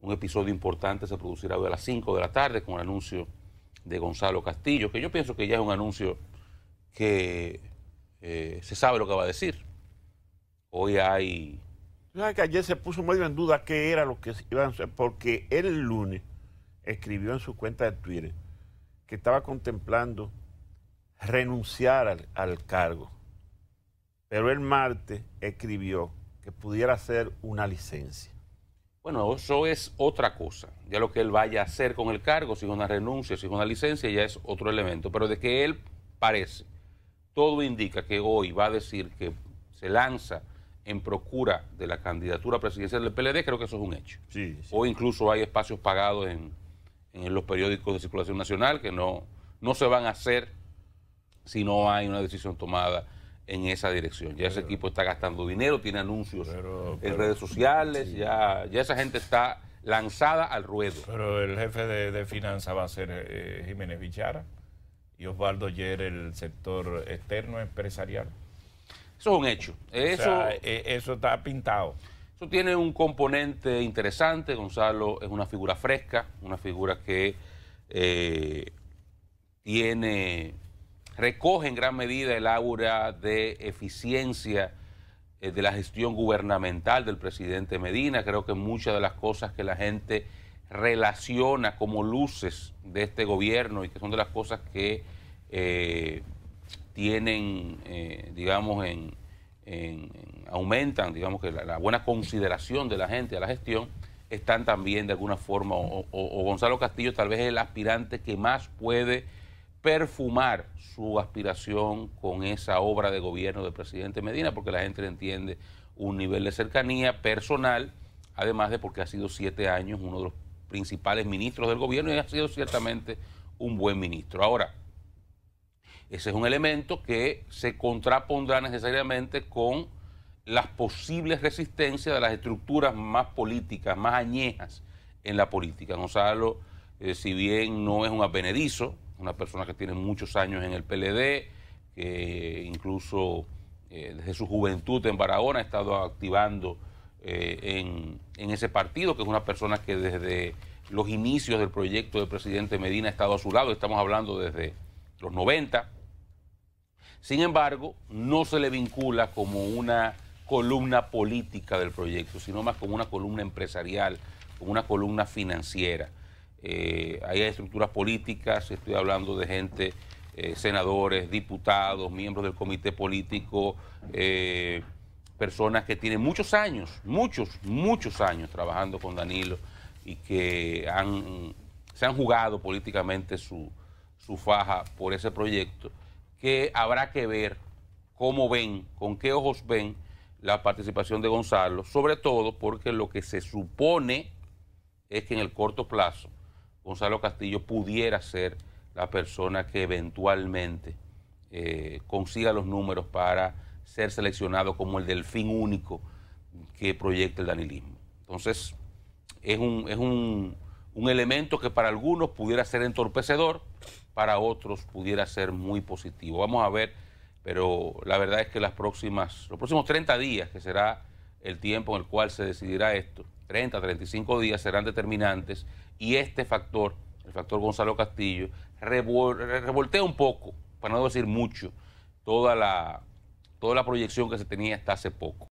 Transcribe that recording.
Un episodio importante se producirá hoy a las 5 de la tarde con el anuncio de Gonzalo Castillo, que yo pienso que ya es un anuncio que eh, se sabe lo que va a decir. Hoy hay... Que ayer se puso medio en duda qué era lo que iban a hacer, porque el lunes escribió en su cuenta de Twitter que estaba contemplando renunciar al, al cargo. Pero el martes escribió que pudiera ser una licencia. Bueno, eso es otra cosa. Ya lo que él vaya a hacer con el cargo, si es una renuncia, si es una licencia, ya es otro elemento. Pero de que él parece, todo indica que hoy va a decir que se lanza en procura de la candidatura presidencial del PLD, creo que eso es un hecho. Sí, O incluso hay espacios pagados en, en, los periódicos de circulación nacional que no, no se van a hacer si no hay una decisión tomada en esa dirección. Ya ese equipo está gastando dinero, tiene anuncios en redes sociales, ya, esa gente está lanzada al ruedo. Pero el jefe de, finanzas va a ser eh, Jiménez Villara y Osvaldo ayer el sector externo empresarial. Eso es un hecho. Eso, eh, eso está pintado. Eso tiene un componente interesante. Gonzalo es una figura fresca, una figura que eh, tiene recoge en gran medida el aura de eficiencia eh, de la gestión gubernamental del presidente Medina. Creo que muchas de las cosas que la gente relaciona como luces de este gobierno y que son de las cosas que eh, tienen, eh, digamos, en, aumentan, digamos, que la, buena consideración de la gente a la gestión, están también de alguna forma, o, o Gonzalo Castillo tal vez es el aspirante que más puede perfumar su aspiración con esa obra de gobierno del presidente Medina, porque la gente entiende un nivel de cercanía personal, además de porque ha sido siete años uno de los principales ministros del gobierno y ha sido ciertamente un buen ministro. Ahora, ese es un elemento que se contrapondrá necesariamente con las posibles resistencias de las estructuras más políticas, más añejas en la política. Gonzalo, eh, si bien no es un apenedizo, una persona que tiene muchos años en el PLD, que incluso eh, desde su juventud en Barahona ha estado activando eh, en, en, ese partido, que es una persona que desde los inicios del proyecto del presidente Medina ha estado a su lado, estamos hablando desde los 90. Sin embargo, no se le vincula como una columna política del proyecto, sino más como una columna empresarial, como una columna financiera eh, hay estructuras políticas, estoy hablando de gente, eh, senadores, diputados, miembros del comité político, eh, personas que tienen muchos años, muchos, muchos años trabajando con Danilo y que se han jugado políticamente su, su faja por ese proyecto, que habrá que ver cómo ven, con qué ojos ven la participación de Gonzalo, sobre todo porque lo que se supone es que en el corto plazo Gonzalo Castillo pudiera ser la persona que eventualmente eh, consiga los números para ser seleccionado como el delfín único que proyecta el danilismo. Entonces, es un, elemento que para algunos pudiera ser entorpecedor, para otros pudiera ser muy positivo. Vamos a ver, pero la verdad es que las próximas, los próximos 30 días, que será el tiempo en el cual se decidirá esto, 30, 35 días serán determinantes y este factor, el factor Gonzalo Castillo, revoltea un poco, para no decir mucho, toda la, toda la proyección que se tenía hasta hace poco.